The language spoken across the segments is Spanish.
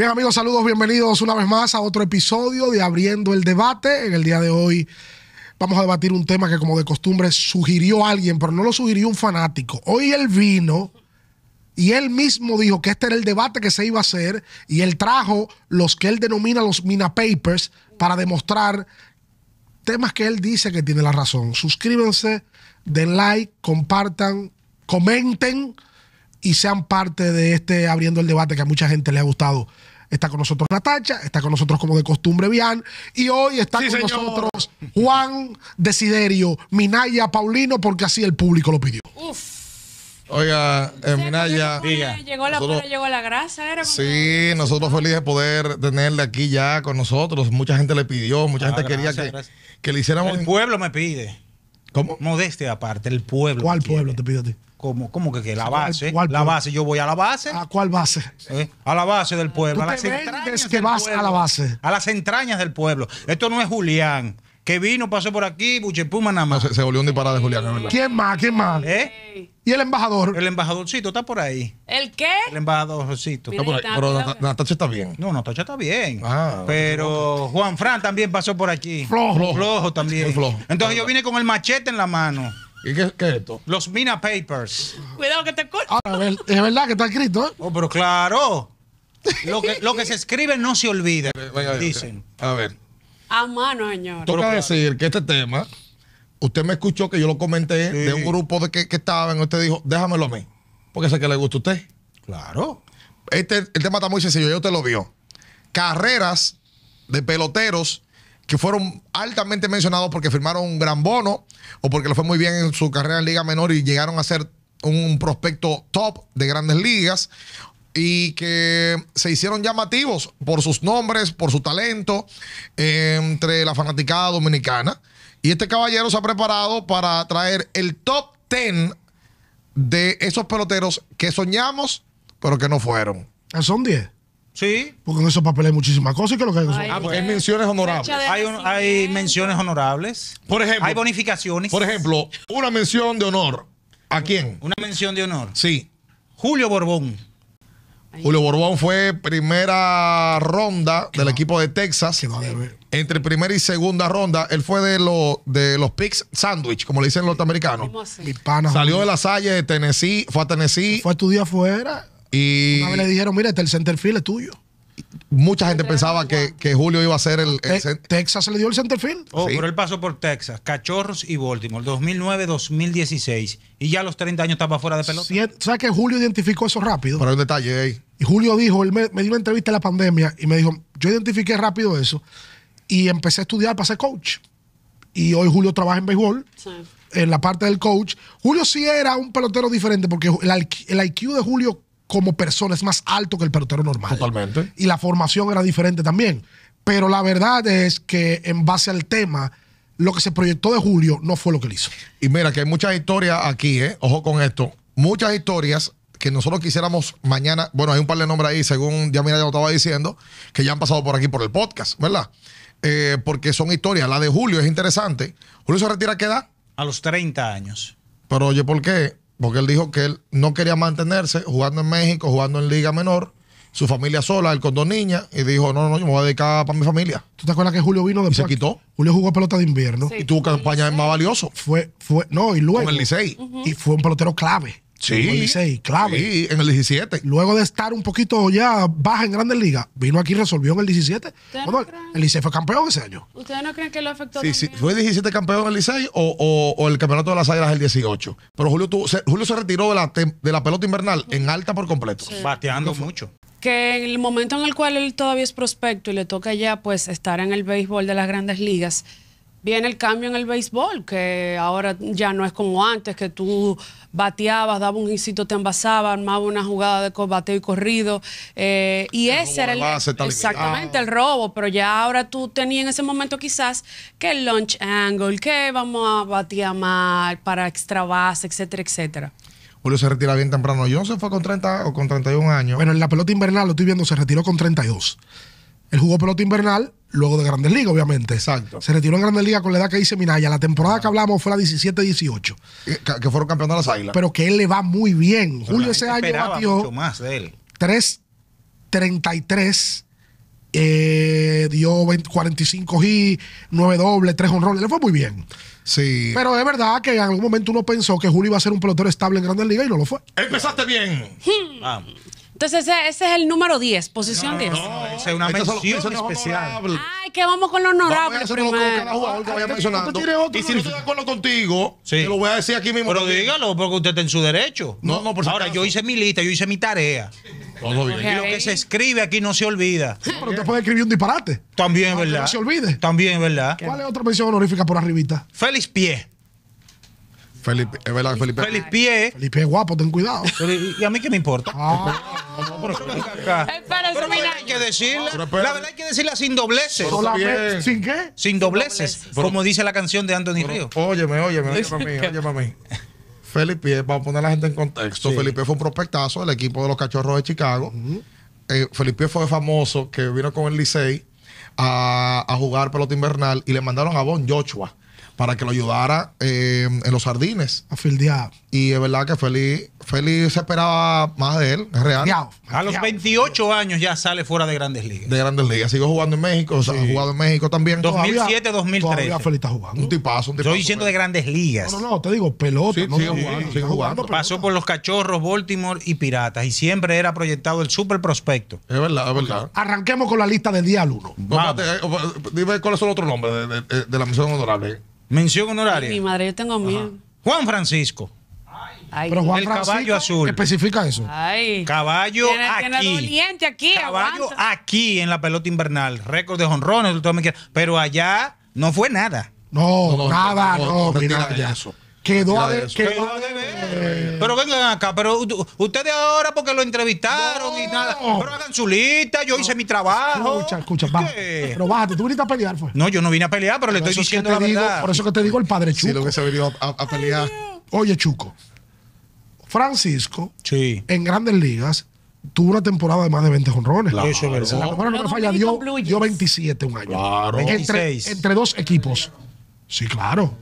Bien amigos, saludos, bienvenidos una vez más a otro episodio de Abriendo el Debate. En el día de hoy vamos a debatir un tema que como de costumbre sugirió alguien, pero no lo sugirió un fanático. Hoy él vino y él mismo dijo que este era el debate que se iba a hacer y él trajo los que él denomina los Mina Papers para demostrar temas que él dice que tiene la razón. Suscríbanse, den like, compartan, comenten y sean parte de este abriendo el debate que a mucha gente le ha gustado está con nosotros Natacha, está con nosotros como de costumbre Bian, y hoy está con nosotros Juan Desiderio, Minaya Paulino, porque así el público lo pidió. Uf. Oiga, eh, Minaya. Llegó la nosotros, llegó la grasa, era Sí, nosotros felices de poder tenerle aquí ya con nosotros. Mucha gente le pidió, mucha ah, gente quería que, que le hiciéramos. El pueblo me pide. ¿Cómo? Modestia aparte, el pueblo. ¿Cuál pueblo te pide a ti? ¿Cómo, ¿Cómo, que, qué? la base? la base, yo voy a la base. ¿A cuál base? Eh, a la base del pueblo. a las entrañas que vas a la base. A las entrañas del pueblo. Esto no es Julián, que vino, pasó por aquí, Buchepuma nada más. se, volvió un disparate de Julián, ¿verdad? ¿Quién más? ¿Quién más? ¿Eh? ¿Y el embajador? El embajadorcito está por ahí. ¿El qué? El embajadorcito. está Pero Natacha está bien. No, Natacha está bien. Ah, pero Juan Fran también pasó por aquí. Flojo. Flojo también. Entonces yo vine con el machete en la mano. ¿Y qué, es esto? Los Mina Papers. Cuidado que te corto. es verdad que está escrito, ¿eh? pero claro. Lo que, se escribe no se olvida, dicen. A ver. A mano, señor. Toca decir que este tema, usted me escuchó que yo lo comenté de un grupo de que, que y Usted dijo, déjamelo a mí, porque sé que le gusta a usted. Claro. Este, el tema está muy sencillo, yo te lo vio. Carreras de peloteros que fueron altamente mencionados porque firmaron un gran bono o porque lo fue muy bien en su carrera en Liga Menor y llegaron a ser un prospecto top de grandes ligas y que se hicieron llamativos por sus nombres, por su talento eh, entre la fanaticada dominicana. Y este caballero se ha preparado para traer el top 10 de esos peloteros que soñamos, pero que no fueron. Ah, son 10. Sí. Porque en esos papeles hay muchísimas cosas que lo que hay ah, hay menciones honorables. Hay, menciones honorables. Por ejemplo, Hay bonificaciones. por ejemplo, una mención de honor. ¿A quién? Una mención de honor. Sí. Julio Borbón. Julio Borbón fue primera ronda del equipo de Texas. Entre primera y segunda ronda, él fue de, los de los picks sandwich, como le dicen los norteamericanos. Salió de la Salle de Tennessee, fue a Tennessee, Fue a estudiar afuera. Y Una vez le dijeron, mira, este, el center field es tuyo. Mucha gente pensaba que, Julio iba a ser el, Texas se le dio el center field. Oh, pero él pasó por Texas, Cachorros y Baltimore, 2009-2016. Y ya a los 30 años estaba fuera de pelota. ¿Sabes que Julio identificó eso rápido? para el detalle ahí. Y Julio dijo, él me, dio una entrevista en la pandemia y me dijo, yo identifiqué rápido eso y empecé a estudiar para ser coach. Y hoy Julio trabaja en béisbol, en la parte del coach. Julio sí era un pelotero diferente porque el IQ de Julio como persona es más alto que el pelotero normal. Totalmente. Y la formación era diferente también. Pero la verdad es que en base al tema, lo que se proyectó de Julio no fue lo que él hizo. Y mira que hay muchas historias aquí, ¿eh? ojo con esto, muchas historias que nosotros quisiéramos mañana, bueno, hay un par de nombres ahí, según ya mira ya lo estaba diciendo, que ya han pasado por aquí por el podcast, ¿verdad? Eh, porque son historias. La de Julio es interesante. Julio se retira a qué edad? A los 30 años. Pero oye, ¿por qué? porque él dijo que él no quería mantenerse jugando en México, jugando en Liga Menor, su familia sola, él con dos niñas, y dijo, no, no, yo me voy a dedicar para mi familia. ¿Tú te acuerdas que Julio vino de Y se quitó. Julio jugó pelota de invierno. y tuvo campaña más valioso. Fue, fue, no, y luego. Con el Licey. Y fue un pelotero clave. Sí, en el clave. en el 17. Luego de estar un poquito ya baja en Grandes Ligas, vino aquí y resolvió en el 17. el Licey fue campeón ese año. ¿Ustedes no creen que lo afectó? Sí, sí. ¿Fue el 17 campeón el Licey o, o, el campeonato de las Águilas el 18? Pero Julio, tuvo, se, Julio se retiró de la, de la pelota invernal en alta por completo. Bateando mucho que en el momento en el cual él todavía es prospecto y le toca ya pues estar en el béisbol de las grandes ligas, viene el cambio en el béisbol, que ahora ya no es como antes, que tú bateabas, dabas un incito, te envasabas, armabas una jugada de bateo y corrido. Eh, y ese era el, exactamente ah. el robo, pero ya ahora tú tenías en ese momento quizás que el launch angle, que vamos a batear mal para extra base, etcétera, etcétera. Julio se retira bien temprano. Yo se fue con 30 o con 31 años. Bueno, en la pelota invernal, lo estoy viendo, se retiró con 32. Él jugó pelota invernal, luego de Grandes Ligas, obviamente. Exacto. Se retiró en Grandes Ligas con la edad que dice Minaya. La temporada que hablamos fue la 17-18. Eh, que, fueron campeón de las Águilas. Pero que él le va muy bien. Julio ese año batió 3 más Eh, dio 20, 45 y 9 dobles, 3 honrones. Le fue muy bien. Sí. Pero es verdad que en algún momento uno pensó que Julio iba a ser un pelotero estable en Grandes Ligas y no lo fue. Empezaste bien. Vamos. Entonces ese, es el número 10, posición 10. No, esa es una mención especial. Ay, que vamos con lo honorable. Vamos que vaya mencionando. Y si no estoy de acuerdo contigo, te lo voy a decir aquí mismo. Pero dígalo, porque usted está en su derecho. No, no, por Ahora, yo hice mi lista, yo hice mi tarea. Todo bien. Y lo que se escribe aquí no se olvida. Sí, Pero usted puede escribir un disparate. También, es ¿verdad? No se olvide. También, es ¿verdad? ¿Cuál es otra mención honorífica por arribita? Félix Pie. Felipe, es verdad, Felipe. Felipe. Felipe es guapo, ten cuidado. ¿Y a mí qué me importa? Ah pero, mira, hay que decirla. la verdad hay que decirla sin dobleces. ¿Sin qué? Sin dobleces, como dice la canción de Anthony Río. Óyeme, óyeme, óyeme a óyeme a Felipe, para poner a la gente en contexto, Felipe fue un prospectazo del equipo de los Cachorros de Chicago. Eh, Felipe fue famoso que vino con el Licey a, a, jugar pelota invernal y le mandaron a Bon Joshua para que lo ayudara em, en los sardines. A Y es verdad que Feli, se esperaba más de él, es real. A los 28 años ya sale fuera de Grandes Ligas. De Grandes Ligas. Sigo jugando en México, ha jugado en México también. 2007, 2013. Feli está jugando. Un tipazo, un tipazo. Estoy diciendo pues. de Grandes Ligas. No, no, te digo pelota. sigue, jugando, sigue jugando, Pasó por los Cachorros, Baltimore y Piratas. Y siempre era proyectado el super prospecto. Es verdad, es verdad. Arranquemos con la lista del día al uno Dime cuáles son los otros nombres de, de la misión honorable. Mención honoraria. mi madre, yo tengo miedo. Juan Francisco. Ay, pero Juan el Francisco caballo azul. Especifica eso. Ay, caballo tiene, aquí. Tiene aquí. Caballo aquí en la pelota invernal. Récord de jonrones, pero allá no fue nada. No, nada, no, Quedó a, de, Pero vengan acá, pero ustedes ahora porque lo entrevistaron y nada. Pero hagan su lista, yo hice mi trabajo. Escucha, escucha, va Pero bájate, tú viniste a pelear, fue. No, yo no vine a pelear, pero, le estoy diciendo que la Por eso que te digo el padre Chuco. Sí, lo que se venido a, pelear. Oye, Chuco, Francisco, en Grandes Ligas, tuvo una temporada de más de 20 jonrones eso es verdad. La no me falla dio, 27 un año. Claro. entre dos equipos. Sí, claro.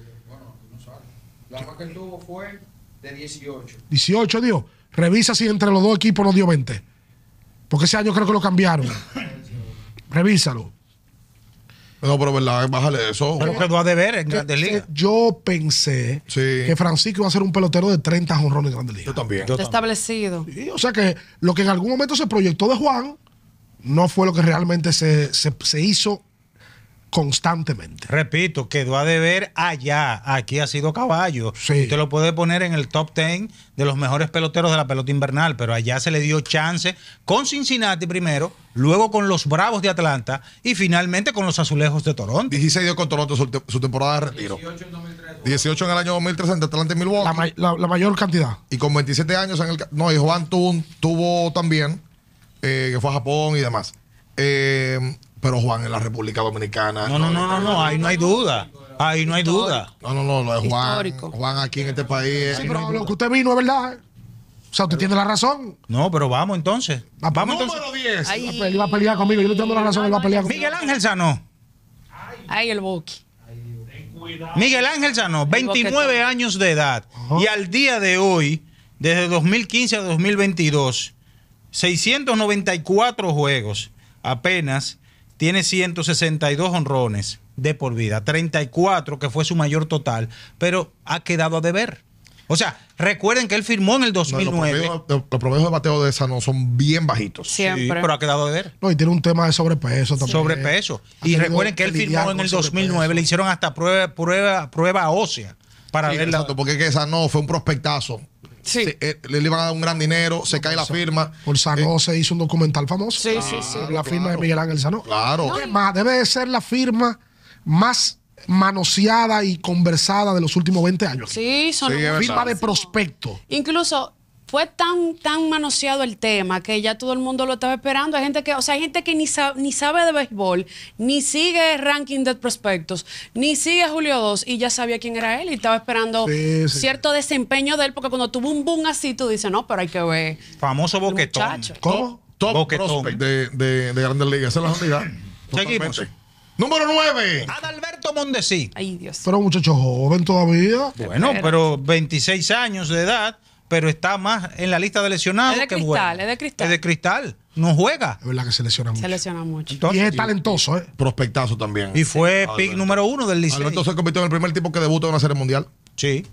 La más que tuvo fue de 18. 18 dio. Revisa si entre los dos equipos no dio 20. Porque ese año creo que lo cambiaron. Revísalo. No, pero verdad, bájale eso. Pero que a deber en Grandes Yo pensé que Francisco iba a ser un pelotero de 30 jonrones en Grandes Ligas. Yo también. Establecido. o sea que lo que en algún momento se proyectó de Juan no fue lo que realmente se, se hizo constantemente. Repito, quedó a deber allá. Aquí ha sido caballo. Sí. Usted lo puede poner en el top 10 de los mejores peloteros de la pelota invernal, pero allá se le dio chance con Cincinnati primero, luego con los Bravos de Atlanta y finalmente con los Azulejos de Toronto. 16 dio con Toronto su, temporada de retiro. 18 en, el año 2013 en Atlanta y Milwaukee. La, mayor cantidad. Y con 27 años en el... No, y Juan tuvo, tuvo también, eh, que fue a Japón y demás. Eh, pero Juan en la República Dominicana. No, no, no, no, ahí no hay duda. Ahí no hay duda. No, no, no, lo es Juan. Juan aquí en este país. Sí, pero lo que usted vino es verdad. O sea, usted tiene la razón. No, pero vamos entonces. Ah, pues vamos Número 10. Ah, pues él va a pelear conmigo. Yo no tengo la razón, él va a pelear conmigo. Miguel Ángel Sanó. Ay, el Boqui. Miguel Ángel Sanó, 29 años de edad. Y al día de hoy, desde 2015 a 2022, 694 juegos, apenas tiene 162 honrones de por vida, 34 que fue su mayor total, pero ha quedado a deber. O sea, recuerden que él firmó en el 2009. los, promedios, de bateo de esa no son bien bajitos. Sí, pero ha quedado a deber. No, y tiene un tema de sobrepeso también. Sobrepeso. y recuerden que él firmó en el 2009. Le hicieron hasta prueba, prueba, prueba ósea para verla. Exacto, porque esa no fue un prospectazo eh, le iban a dar un gran dinero, se cae la firma. Por Sanó eh, se hizo un documental famoso. Sí, sí, sí. La firma de Miguel Ángel Sanó. Claro. debe ser la firma más manoseada y conversada de los últimos 20 años. Sí, son sí, firma de prospecto. Incluso fue tan, tan manoseado el tema que ya todo el mundo lo estaba esperando. Hay gente que, o sea, hay gente que ni, sabe, ni sabe de béisbol, ni sigue ranking de prospectos, ni sigue Julio II, y ya sabía quién era él y estaba esperando cierto desempeño de él, porque cuando tuvo un boom así, tú dices, no, pero hay que ver. Famoso boquetón. ¿Cómo? Top boquetón. de, de, de Grandes Ligas. Esa es la realidad. Seguimos. Número 9. Adalberto Mondesi. Ay, Dios. Pero muchacho joven todavía. Bueno, pero 26 años de edad pero está más en la lista de lesionados. Es de que cristal, es de cristal. Es de cristal. No juega. Es verdad que se lesiona mucho. Se lesiona mucho. y es talentoso, ¿eh? Prospectazo también. Y fue pick número uno del Liceo. entonces se convirtió en el primer tipo que debutó en una serie mundial. Sí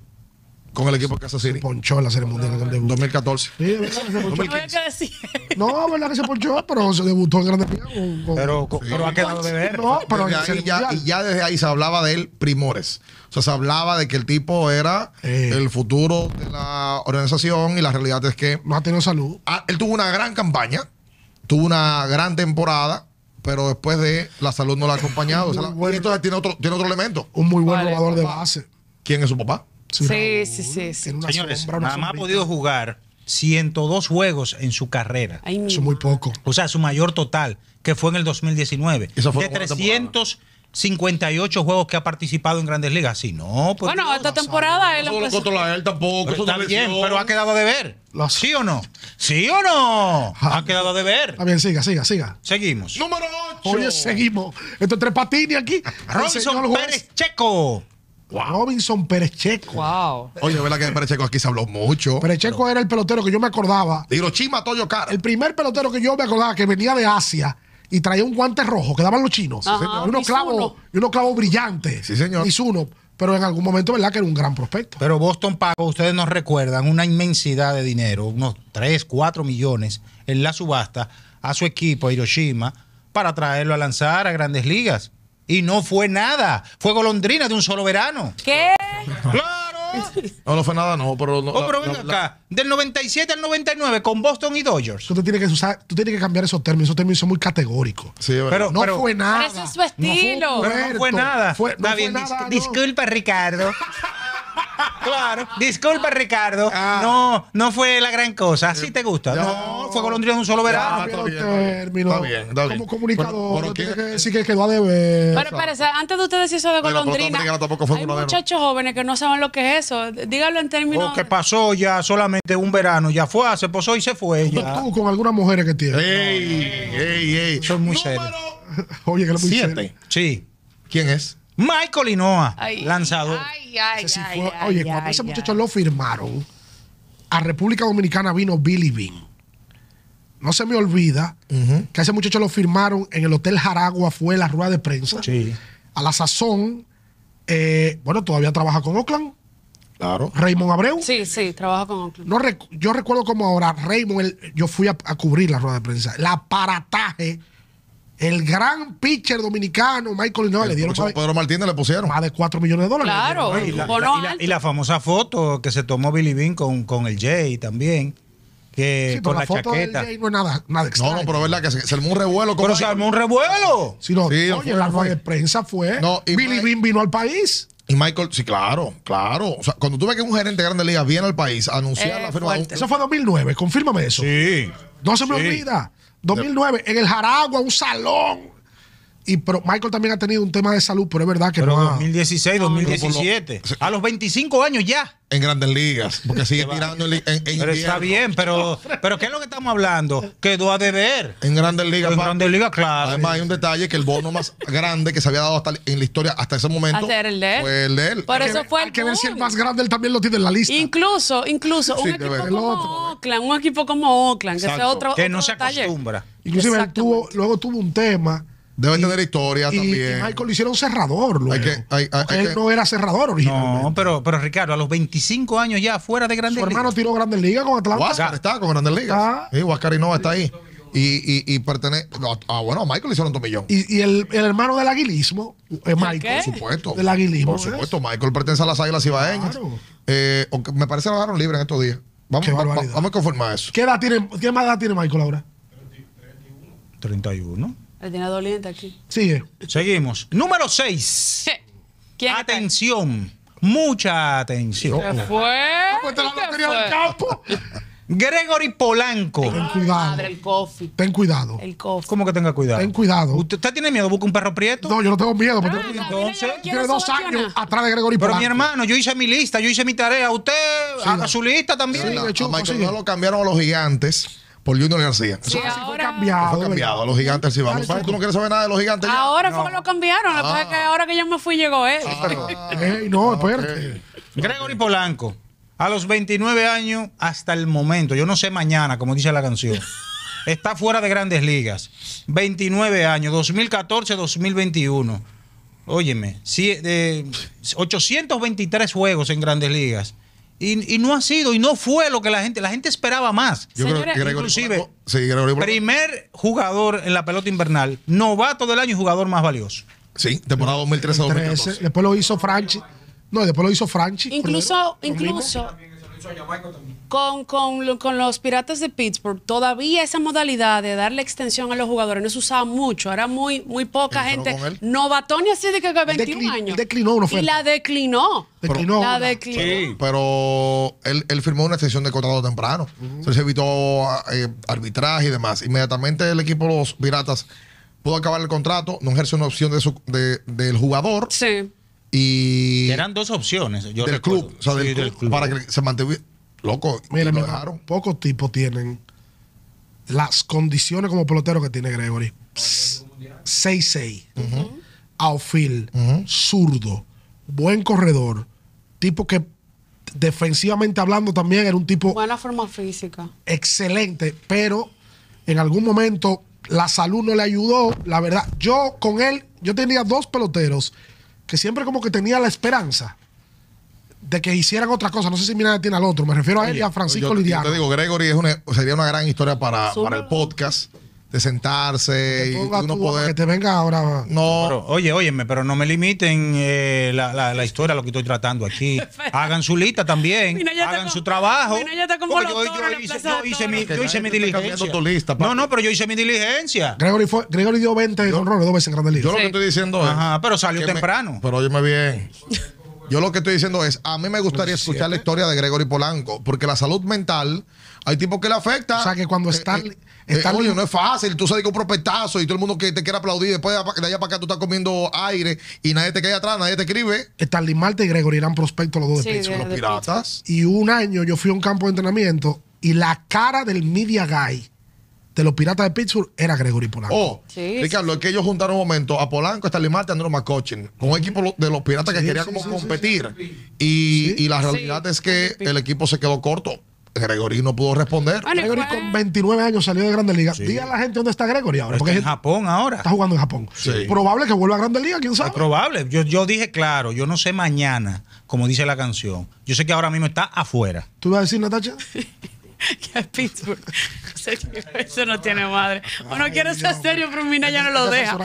con el equipo de Casa City. Se ponchó en la serie mundial en 2014. Sí, verdad que se No, verdad que se ponchó, pero se debutó en Grande Piedra. Pero, pero ha quedado de ver. No, pero ya, y ya desde ahí se hablaba de él primores. O sea, se hablaba de que el tipo era eh. el futuro de la organización y la realidad es que. No ha tenido salud. Ah, él tuvo una gran campaña, tuvo una gran temporada pero después de la salud no la ha acompañado. y entonces tiene otro, tiene otro elemento. Un muy buen jugador de base. ¿Quién es su papá? Sí, sí, sí. sí. Señores, ha podido jugar 102 juegos en su carrera. Eso muy poco. O sea, su mayor total, que fue en el 2019. Eso fue de 358 juegos que ha participado en grandes ligas. no, pues. Bueno, esta temporada él. No él tampoco. Pero está bien, pero ha quedado de ver. ¿Sí o no? ¿Sí o no? Ha quedado de ver. Está bien, siga, siga, siga. Seguimos. Número 8. Oye, seguimos. Estos tres patines aquí. Robinson Pérez Checo Robinson Pérez Checo. Wow. Oye, ¿verdad que de Pérez aquí se habló mucho? Pérez era el pelotero que yo me acordaba. Hiroshima Toyo Cara. El primer pelotero que yo me acordaba que venía de Asia y traía un guante rojo que daban los chinos. y unos clavos brillantes. Sí, señor. uno, pero en algún momento, ¿verdad? Que era un gran prospecto. Pero Boston pagó, ustedes nos recuerdan, una inmensidad de dinero, unos 3, 4 millones en la subasta a su equipo, Hiroshima, para traerlo a lanzar a grandes ligas. Y no fue nada. Fue golondrina de un solo verano. ¿Qué? ¡Claro! No, no fue nada, no. Pero, no, oh, pero acá. Del 97 al 99 con Boston y Dodgers. Tú, te tienes que usar, tú tienes que cambiar esos términos. Esos términos son muy categóricos. Sí, pero, no fue nada. eso es su estilo. No fue, pero no fue nada. no fue nada, disculpa, Ricardo. Claro. Disculpa, Ricardo. Ah. No, no fue la gran cosa. Sí te gusta. No, fue golondrina en un solo verano. Ah, está, bien, está, bien, está bien, Como comunicado, pero, que decir que quedó a deber. Pero antes de usted decir eso de tampoco golondrina, hay muchachos jóvenes que no saben lo que es eso. Dígalo en términos. Lo que pasó ya solamente un verano. Ya fue, se posó y se fue. Ya. Tú con algunas mujeres que tienes. Ey, ey, ey. Son muy serios. Oye, que lo Siete. Sí. ¿Quién es? Michael Inoa, lanzador. Oye, cuando ese muchacho lo firmaron, a República Dominicana vino Billy Bean. No se me olvida que ese muchacho lo firmaron en el Hotel Jaragua, fue la rueda de prensa. A la sazón, eh, bueno, todavía trabaja con Oakland. Claro. Raymond Abreu. Sí, sí, trabaja con Oakland. yo recuerdo como ahora, Raymond, yo fui a, a, cubrir la rueda de prensa. El aparataje el gran pitcher dominicano Michael no le dieron Pedro, Pedro Martínez le pusieron más de 4 millones de dólares. Claro, y la, famosa foto que se tomó Billy Bean con, con el Jay también. Que sí, con la, foto chaqueta. Del Jay no es nada, nada extraño. No, no, pero es verdad que se, armó un revuelo. Pero se armó un revuelo. Si no, oye, la rueda de prensa fue. Billy Bean vino al país. Y Michael, sí, claro, claro. O sea, cuando tú ves que un gerente de Grandes Ligas viene al país a anunciar la eh, firma. Eso fue 2009, confírmame eso. Sí. No se me olvida. 2009, en el Jaragua, un salón y pero Michael también ha tenido un tema de salud, pero es verdad que pero en 2016, 2017. a los 25 años ya. En grandes ligas, porque sigue tirando en, Pero está bien, pero, pero ¿qué es lo que estamos hablando? Quedó a deber. En grandes ligas. En grandes ligas, claro. Además, hay un detalle que el bono más grande que se había dado hasta en la historia hasta ese momento el de él. fue el de él. Por hay eso que, fue el que ver si el más grande él también lo tiene en la lista. Incluso, incluso, un, equipo como Oakland, un equipo como Oakland, que sea otro. Que no se acostumbra. Inclusive tuvo, luego tuvo un tema Debe tener historia también. Y Michael lo hicieron cerrador, Él no era cerrador originalmente. No, pero, pero Ricardo, a los 25 años ya fuera de Grandes Ligas. Su hermano tiró Grandes Ligas con Atlanta. Huáscar está con Grandes Ligas. Y, Sí, está ahí. Y, y, pertenece. Ah, bueno, a Michael le hicieron dos millón. Y, el, el, hermano del aguilismo eh, Michael. Por supuesto. Del aguilismo. Por supuesto, Michael pertenece a las águilas ibaeñas. Claro. Eh, me parece que lo dejaron libre en estos días. Vamos, vamos a conformar eso. ¿Qué edad tiene, qué más edad tiene Michael ahora? 31. 31 tiene doliente aquí. Sigue. Seguimos. Número 6. Atención. Mucha atención. ¿Qué ah, pues fue? campo. Gregory Polanco. Ten cuidado. Ah, el coffee. Ten cuidado. ¿Cómo que tenga cuidado? Ten cuidado. ¿Usted, tiene miedo? ¿Busca un perro prieto? No, yo no tengo miedo. Ah, tiene dos años atrás de Gregory Polanco. Pero mi hermano, yo hice mi lista, yo hice mi tarea. Usted haga su lista también. Sí, a Michael no lo cambiaron a los gigantes por Junior García. Eso Sí, fue cambiado. Fue cambiado a los gigantes del ¿Tú no quieres saber nada de los gigantes? Ahora fue que lo cambiaron. que ah. ahora que yo me fui llegó él. Ah. no, espérate. Gregory Polanco, a los 29 años hasta el momento, yo no sé mañana, como dice la canción, está fuera de grandes ligas. 29 años, 2014-2021. Óyeme, 823 eh, juegos en grandes ligas, y, no ha sido, y no fue lo que la gente, la gente esperaba más. Yo inclusive, primer jugador en la pelota invernal, novato del año y jugador más valioso. Sí, temporada 2013-2014. Eh, después lo hizo Franchi. No, después lo hizo Franchi. Incluso, incluso, con, con, los Piratas de Pittsburgh, todavía esa modalidad de darle extensión a los jugadores no se usaba mucho, era muy, muy poca gente. Novatoni así de que 21 años. Y la declinó. Pero él, firmó una extensión de contrato temprano. se evitó eh, arbitraje y demás. Inmediatamente el equipo de los Piratas pudo acabar el contrato, no ejerce una opción de del jugador. Sí. Y eran dos opciones. del, club, Para que se mantuviera. Loco, Mira, dejaron. Pocos tipos tienen las condiciones como pelotero que tiene Gregory. 6-6. Zurdo. Buen corredor. Tipo que defensivamente hablando también era un tipo. Buena forma física. Excelente, pero en algún momento la salud no le ayudó. La verdad, yo con él, yo tenía dos peloteros que siempre como que tenía la esperanza de que hicieran otra cosa. No sé si mira tiene al otro. Me refiero a él y a Francisco Lidiano. Yo te digo, Gregory es sería una gran historia para, para el podcast de sentarse. Y ah, poder... Que te venga ahora. No. oye, óyeme, pero no me limiten eh, la, la, la, historia, lo que estoy tratando aquí. Hagan su lista también. hagan su trabajo. yo, hice, mi, yo hice mi diligencia. no, no, pero yo hice mi diligencia. Gregory, fue, dio 20 yo, dos veces en grande lista Yo lo que estoy diciendo es. Ajá, pero salió temprano. pero óyeme bien. Yo lo que estoy diciendo es, a mí me gustaría escuchar la historia de Gregory Polanco, porque la salud mental, hay tipos que le afecta. O sea, que cuando eh, eh, eh, no es fácil. Tú sabes con un propetazo y todo el mundo que te quiere aplaudir. Después de allá para acá tú estás comiendo aire y nadie te cae atrás, nadie te escribe. Stanley y Gregory eran prospectos los dos de Pittsburgh. Los piratas. Y un año yo fui a un campo de entrenamiento y la cara del media guy de los piratas de Pittsburgh era Gregory Polanco. Oh, Ricardo, es que ellos juntaron un momento a Polanco, Stanley Marte, Andrés Macochin, con un equipo de los piratas que quería como competir. Y, y, la realidad es que el equipo se quedó corto. Gregory no pudo responder. con 29 años salió de Grandes Ligas. Diga a la gente dónde está Gregory ahora. porque está en Japón ahora. Está jugando en Japón. Sí. Probable que vuelva a Grandes Ligas, quién sabe. probable. Yo, yo dije claro, yo no sé mañana, como dice la canción. Yo sé que ahora mismo está afuera. ¿Tú vas a decir, Natacha? que Pittsburgh. Eso no tiene madre. Uno quiere ser serio, pero Mina ya no lo deja.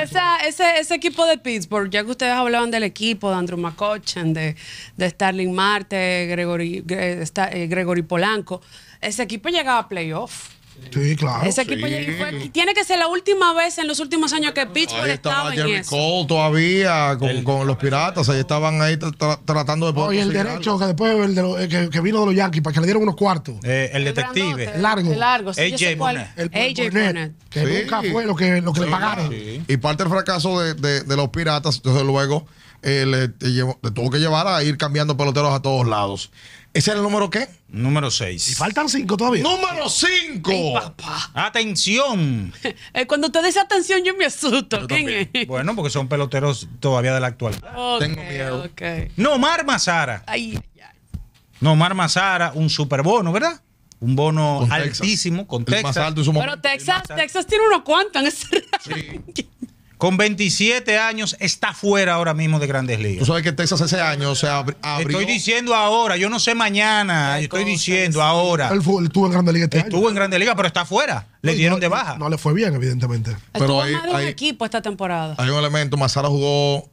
Esa, ese, ese equipo de Pittsburgh, ya que ustedes hablaban del equipo, de Andrew McCutcheon, de, de Starling Marte, Gregory, eh, Gregory Polanco, ese equipo llegaba a playoff. Sí, claro. Ese equipo sí. fue Tiene que ser la última vez en los últimos años que Pittsburgh ahí estaba, Jerry en eso. Cole todavía con, los piratas. Ahí estaban ahí tratando de poder. Oye, el derecho que después eh, que, vino de los Yankees para que le dieran unos cuartos. Eh, el detective. largo. El largo. AJ Burnett Que nunca fue lo que, lo que le pagaron. Y parte del fracaso de, de, los piratas, desde luego, eh, le tuvo que llevar a ir cambiando peloteros a todos lados. ¿Ese era el número qué? Número 6. Y faltan 5 todavía. ¡Número 5! ¡Atención! Eh, cuando te des atención, yo me asusto. ¿Quién es? Bueno, porque son peloteros todavía de la actualidad. Tengo miedo. Okay. Nomar Mazara. Ay, ay, Nomar Mazara, un superbono, ¿verdad? un bono altísimo con Texas. Más alto Pero Texas, Texas tiene uno cuantos. en ese sí. con 27 años está fuera ahora mismo de Grandes Ligas. Tú sabes que Texas ese año se abrió. Estoy diciendo ahora, yo no sé mañana, estoy diciendo ahora. El estuvo en Grandes Ligas este Estuvo en Grandes Ligas, pero está fuera. Le dieron de baja. No, le fue bien, evidentemente. pero hay, un equipo esta temporada. Hay un elemento, Mazara jugó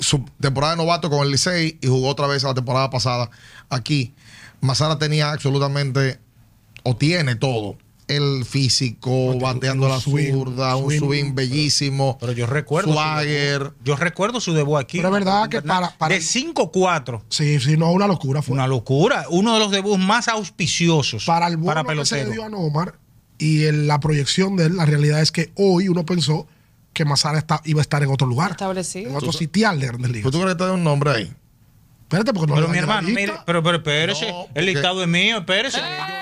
su temporada de novato con el Licey y jugó otra vez la temporada pasada aquí. Mazara tenía absolutamente o tiene todo el físico, bateando la zurda, un swing bellísimo. Pero, yo recuerdo. Swagger. Su, yo recuerdo su debut aquí. Pero es verdad que para. de 5-4. Sí, sí, no, una locura fue. Una locura. Uno de los debuts más auspiciosos para el para pelotero. se dio a Nomar y la proyección de él, la realidad es que hoy uno pensó que Mazara iba a estar en otro lugar. Establecido. En otro sitio sitial de Grandes ¿Tú crees que te da un nombre ahí? Espérate, porque no Pero mi hermano, mire, pero, pero espérese, el listado es mío, espérese. ¡Eh!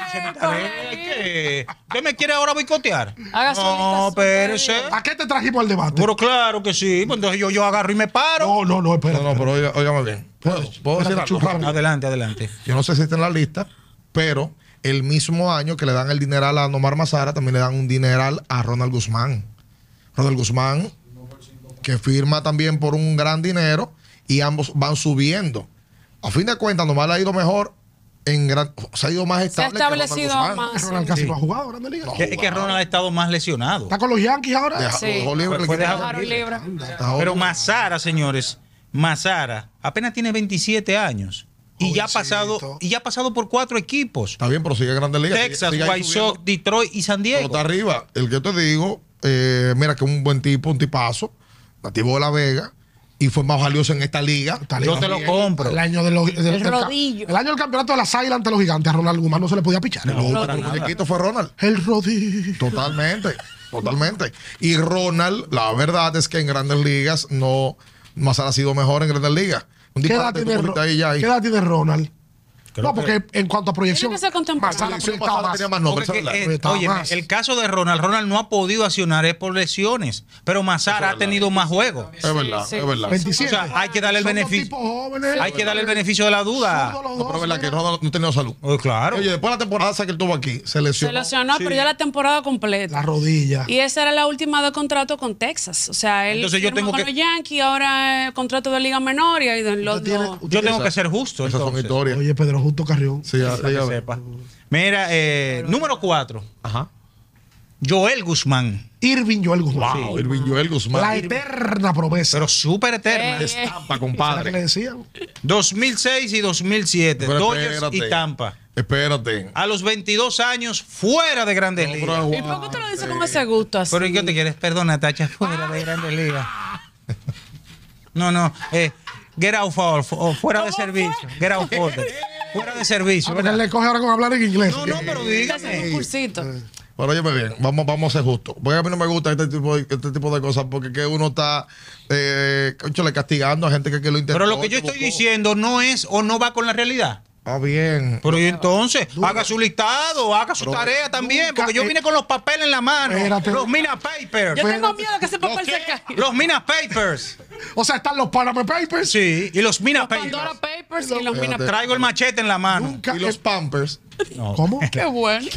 ¿Qué? me quiere ahora boicotear? Haga no, pero... ¿A qué te trajimos al debate? Pero claro que sí. Pues entonces yo, yo agarro y me paro. No, no, no, espera. No, no, pero bien. ¿Puedo, ¿puedo decir Adelante, adelante. Yo no sé si está en la lista, pero el mismo año que le dan el dineral a Nomar Mazara, también le dan un dineral a Ronald Guzmán. Ronald Guzmán, que firma también por un gran dinero y ambos van subiendo. A fin de cuentas, Nomar le ha ido mejor en se ha ido más estable. Se ha establecido que más. Ronald casi no ha jugado Liga. es, que Ronald ha estado más lesionado. Está con los Yankees ahora. Pero Mazara, señores, Mazara apenas tiene 27 años. Y ya, ha pasado, y ya ha pasado por cuatro equipos. Está bien, pero sigue Grande Liga. Texas, White Sox, Detroit y San Diego. está arriba. El que yo te digo, eh, mira que es un buen tipo, un tipazo, nativo de La Vega y fue más valioso en esta liga. Yo te lo compro. El año, el, rodillo. el año del campeonato de la Águilas ante los gigantes, a Ronald Guzmán no se le podía pichar. el muñequito fue Ronald. El rodillo. Totalmente, totalmente. Y Ronald, la verdad es que en grandes ligas no, más ha sido mejor en grandes ligas. Un ¿Qué ahí, ya, ¿Qué edad tiene Ronald? no, porque en cuanto a proyección, tenía más oye, el caso de Ronald, Ronald no ha podido accionar es por lesiones, pero Mazara ha tenido más juegos. es verdad, es verdad. o sea, hay que darle el beneficio. hay que darle el beneficio de la duda. no, pero es verdad que Ronald no ha tenido salud. Oh, claro. Oye, después de la temporada que él tuvo aquí, se lesionó. Se lesionó, pero ya la temporada completa. La rodilla. Y esa era la última de contrato con Texas. O sea, él Entonces, con los Yankees, ahora contrato de Liga Menor y los, Yo tengo que ser justo. Oye, Pedro Justo Carrión. Sí, ya, ya Mira, eh, número cuatro. Ajá. Joel Guzmán. Irving Joel Guzmán. Wow, Irving Joel Guzmán. La eterna promesa. Pero súper eterna. Eh. Estampa, compadre. le decían? 2006 y 2007. Pero Dodgers y Tampa. Espérate. A los 22 años, fuera de Grandes ¿Y por qué te lo dices como ese gusto así? Pero ¿qué te quieres? Perdona, Tacha, fuera de Grandes Ligas. No, no. Eh, get out for, fuera de servicio. Get out for. fuera de servicio. ver, le coge ahora con hablar en inglés. No, no, pero dígame. Un cursito. Pero oye, bien, vamos, vamos a ser justos. Porque a mí no me gusta este tipo de, este tipo de cosas porque que uno está eh, castigando a gente que, que lo intentó. Pero lo que yo estoy diciendo no es o no va con la realidad. Ah, bien. Pero y entonces, haga su listado, haga su tarea también, porque yo vine con los papeles en la mano. Espérate. Los mina papers. Yo tengo miedo que ese papel se caiga. Los mina papers. o sea, están los Panama papers. Sí, y los mina papers. y los mina Traigo el machete en la mano. y los pampers. ¿Cómo? Qué bueno.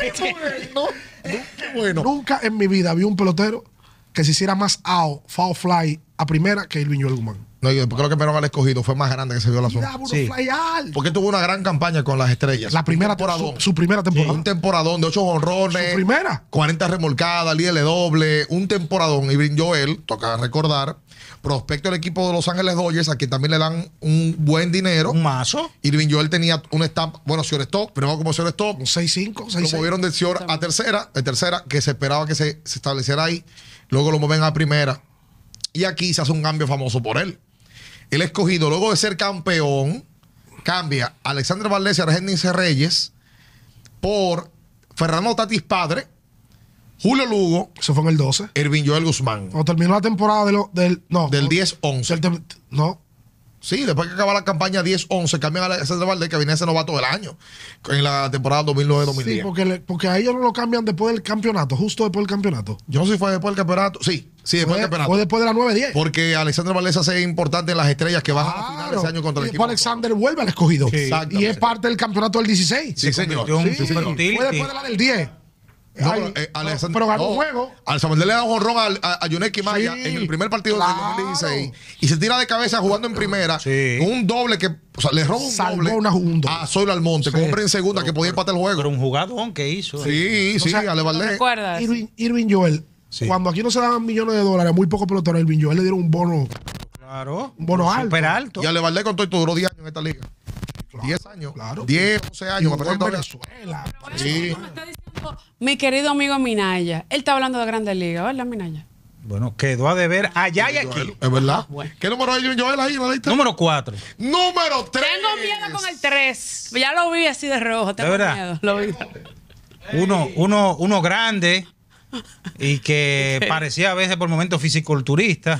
Qué bueno. Nunca en mi vida vi un pelotero que se hiciera más out, foul fly a primera que Irving Guzmán creo que Perón al escogido fue más grande que se vio la zona. Porque tuvo una gran campaña con las estrellas. La primera temporada. Su, primera temporada. Un temporadón de ocho honrones. Su primera. 40 remolcadas, líder doble. Un temporadón. Y Joel toca recordar, prospecto del equipo de Los Ángeles Dodgers, a quien también le dan un buen dinero. Un mazo. Irving Joel tenía un stamp, bueno, señor Stop, primero como señor Stop. Un 6-5, Lo movieron de señor a tercera, de tercera, que se esperaba que se, se, estableciera ahí. Luego lo mueven a primera. Y aquí se hace un cambio famoso por él el escogido, luego de ser campeón, cambia a Alexander Valdés y Regénice Reyes por Fernando Tatis Padre, Julio Lugo. Eso fue en el 12. Ervin Joel Guzmán. O terminó la temporada del. No, del 10-11. No, Sí, después que acaba la campaña 10-11, cambian a Alexander Valdés, que viene ese novato del año, en la temporada 2009-2010. Sí, porque, porque a ellos no lo cambian después del campeonato, justo después del campeonato. Yo no sé si fue después del campeonato. Sí, sí, después del campeonato. Fue después de la 9-10. Porque Alexander Valdés hace importante en las estrellas que bajan a final ese año contra el y equipo. Alexander vuelve al escogido. Sí. Y es parte del campeonato del 16. Sí, señor. fue después de la del 10. Eh, pero, ganó un juego. le da un honrón a, a, Maya en el primer partido de del 2016 y se tira de cabeza jugando en primera. Un doble que le roba un doble una, a Soylo Almonte, sí. en segunda que podía empatar el juego. Pero un jugadón que hizo. Sí, eh. sí, Alevalde Irving, Joel, cuando aquí no se daban millones de dólares, muy poco poco a Irving Joel le dieron un bono Claro. Un bono alto. Super alto. Y con todo y duró 10 años en esta liga. 10 claro, años. Claro. 10, 11 años. Me parece Venezuela. Sí. Mi querido amigo Minaya. Él está hablando de Grandes Ligas, ¿verdad, Minaya? Bueno, quedó a deber allá y aquí. Es verdad. Ah, bueno. ¿Qué número hay Joel ahí? ¿no número 4. Número 3. Tengo miedo con el 3. Ya lo vi así de rojo. Tengo ¿De verdad? miedo. Lo vi. Uno, uno, uno grande y que parecía a veces por momentos fisiculturista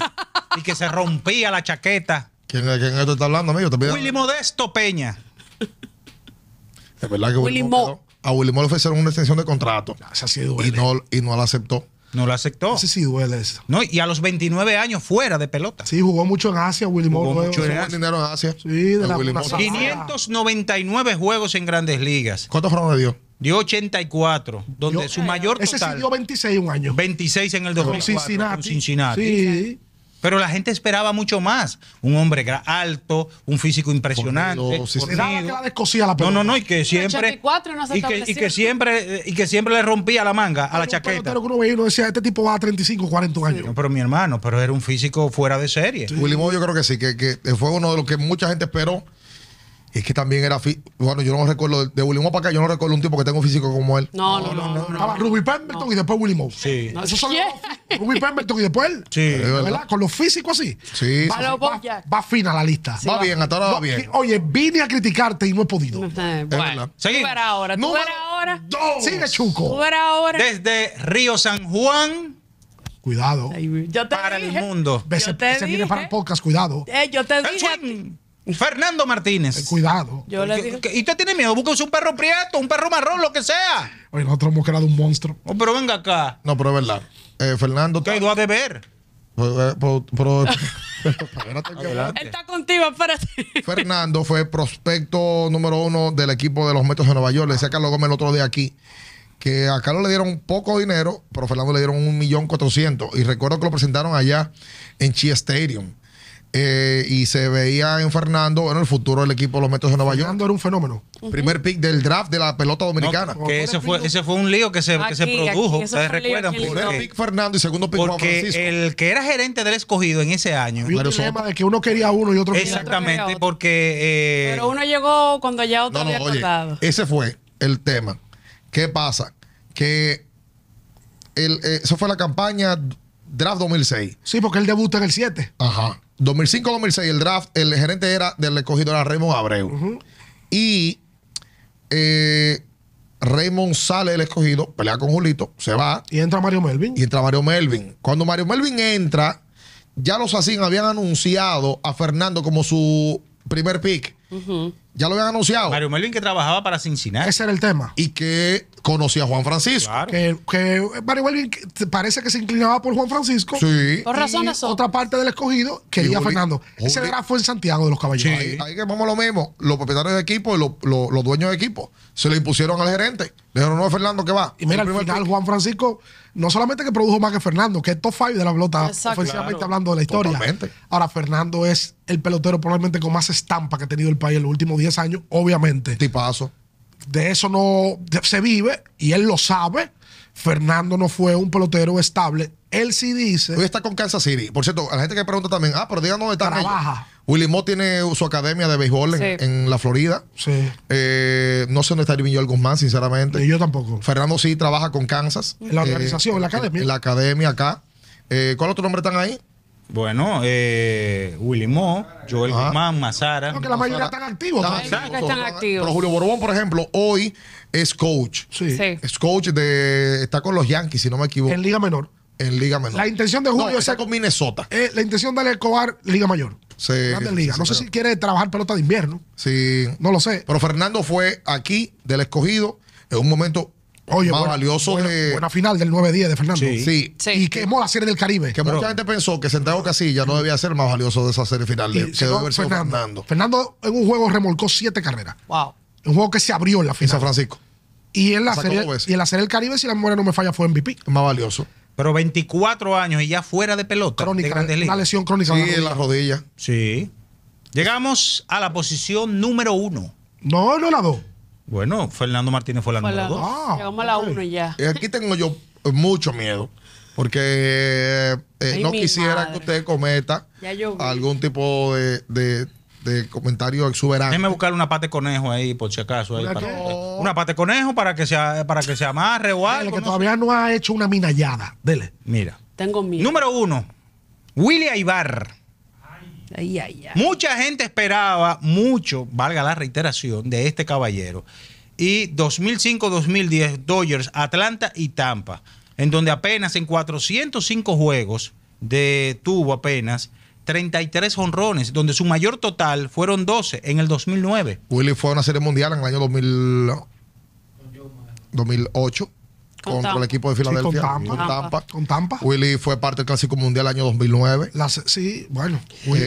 y que se rompía la chaqueta. ¿Quién, quién esto está hablando, amigo? Willy Modesto Peña. Es verdad que Willy A Willy Modesto le ofrecieron una extensión de contrato. Ah, y no, y no la aceptó. No la aceptó. Ese sí duele eso. No, y a los 29 años fuera de pelota. Sí, jugó mucho en Asia, Willy Modesto mucho en Asia. dinero en Asia. Sí, de la 599 juegos en Grandes Ligas. ¿Cuántos fueron dio? Dio 84, donde su eh, mayor total. Ese sí dio 26 un año. 26 en el 2004 Cincinnati. Sí. Pero la gente esperaba mucho más. Un hombre alto, un físico impresionante. No, no, no, y que siempre. 84 no y, que, y, que, siempre y que siempre le rompía la manga a la chaqueta. Pero uno veía uno decía, este tipo va a 35, 40 años. No, pero mi hermano, pero era un físico fuera de serie. Willy Moore, yo creo que sí, que, que fue uno de los que mucha gente esperó es que también era. Bueno, yo no recuerdo. De Willy Mo para acá, yo no recuerdo un tipo que tenga físico como él. No, no, no. no, Estaba Ruby Pemberton y después Willy Moe. Sí. Esos son Ruby Pemberton y después él. Sí. Eh, ¿verdad? Con los físicos así. Sí. Va, va, va, va fina la lista. va, bien, hasta ahora va bien. Oye, vine a criticarte y no he podido. bueno, bueno. ahora. Tú ahora. Dos. Sigue, Chuco. Tú ahora. Desde Río San Juan. Cuidado. yo te para el mundo. Yo te ese, dije. viene para el podcast, cuidado. Eh, yo te el dije. Fernando Martínez. Eh, cuidado. ¿Y usted tiene miedo? Busca un perro prieto, un perro marrón, lo que sea. Oye, nosotros hemos creado un monstruo. Oh, pero venga acá. No, pero es verdad. Eh, Fernando. Te iba a deber. ver está contigo, Fernando fue prospecto número uno del equipo de los Metros de Nueva York. Le decía a Carlos Gómez el otro día aquí que a Carlos le dieron poco dinero, pero a Fernando le dieron un millón cuatrocientos. Y recuerdo que lo presentaron allá en Chi Stadium. Eh, y se veía en Fernando, bueno, el futuro del equipo de los Metros de Nueva York. Fernando era un fenómeno. Primer pick del draft de la pelota dominicana. ese fue, ese fue un lío que se, que se produjo. ¿Ustedes recuerdan? Primero pick Fernando y segundo pick Porque el que era gerente del escogido en ese año. Y un tema de que uno quería uno y otro quería Exactamente, porque. Eh, Pero uno llegó cuando ya otro había oye, Ese fue el tema. ¿Qué pasa? Que eh, eso fue la campaña Draft 2006. Sí, porque él debuta en el 7. Ajá. 2005-2006 el draft, el gerente era del escogido era Raymond Abreu. Y eh, Raymond sale del escogido, pelea con Julito, se va. Y entra Mario Melvin. Y entra Mario Melvin. Cuando Mario Melvin entra, ya los Asín habían anunciado a Fernando como su primer pick. Ya lo habían anunciado. Mario Melvin que trabajaba para Cincinnati. Ese era el tema. Y que conocí a Juan Francisco. Que, parece que se inclinaba por Juan Francisco. Sí. Por razones Otra parte del escogido quería a Fernando. Ese era fue en Santiago de los Caballeros. Ahí, que vamos lo mismo. Los propietarios de equipo y los, dueños de equipo se le impusieron al gerente. Le dijeron, no, Fernando, ¿qué va. Y mira, al final Juan Francisco no solamente que produjo más que Fernando, que es top five de la blota ofensivamente hablando de la historia. Ahora, Fernando es el pelotero probablemente con más estampa que ha tenido el país en los últimos 10 años, obviamente. Tipazo de eso no se vive y él lo sabe. Fernando no fue un pelotero estable. Él sí dice. Hoy está con Kansas City. Por cierto, la gente que pregunta también, ah, pero díganos está. Trabaja. Willy Mo tiene su academia de béisbol en, la Florida. Sí. Eh, no sé dónde está Irving Guzmán, sinceramente. Y yo tampoco. Fernando sí trabaja con Kansas. En la eh, organización, en la eh, academia. En la academia acá. Eh, ¿Cuál otro nombre están ahí? Bueno, eh, Willy Mo, Joel Guzmán, Mazara. Creo la mayoría están activos. Pero Julio Borbón, por ejemplo, hoy es coach. Sí. Es coach de. Está con los Yankees, si no me equivoco. En Liga Menor. En Liga Menor. La intención de Julio es es con Minnesota. Eh, la intención de Escobar, Liga Mayor. Sí, No sé si quiere trabajar pelota de invierno. Sí. No lo sé. Pero Fernando fue aquí del escogido en un momento Oye, más buena, valioso buena, buena final del 9-10 de Fernando. Sí. sí. Y quemó la serie del Caribe. Que mucha gente pensó que Santiago Casilla no debía ser más valioso de esa serie final. que debe haber sido Fernando. Fernando. en un juego remolcó siete carreras. Wow. Un juego que se abrió en la final. En San Francisco. Y en la, serie, y en la serie del Caribe, si la memoria no me falla, fue MVP. Más valioso. Pero 24 años y ya fuera de pelota. Crónica, una lesión crónica. Sí, en la rodilla. Sí. Llegamos a la posición número uno. No, no la dos. Bueno, Fernando Martínez fue el número Llegamos a la 1 ah, ya. Eh, aquí tengo yo eh, mucho miedo. Porque eh, no quisiera que usted cometa algún tipo de, comentario exuberante. Déjeme buscar una pata de conejo ahí, por si acaso. una pata de conejo para que, sea, para que se amarre o algo. que todavía no ha hecho una minallada. Dele. Mira. Tengo miedo. Número uno, william Aibar. Mucha gente esperaba mucho, valga la reiteración, de este caballero. Y 2005-2010, Dodgers, Atlanta y Tampa, en donde apenas en 405 juegos tuvo apenas 33 honrones, donde su mayor total fueron 12 en el 2009. Willy fue a una serie mundial en el año 2000, 2008 con, el equipo de Filadelfia. con, Tampa. Con, Tampa. Willy fue parte del Clásico Mundial año 2009. sí, bueno. Willy,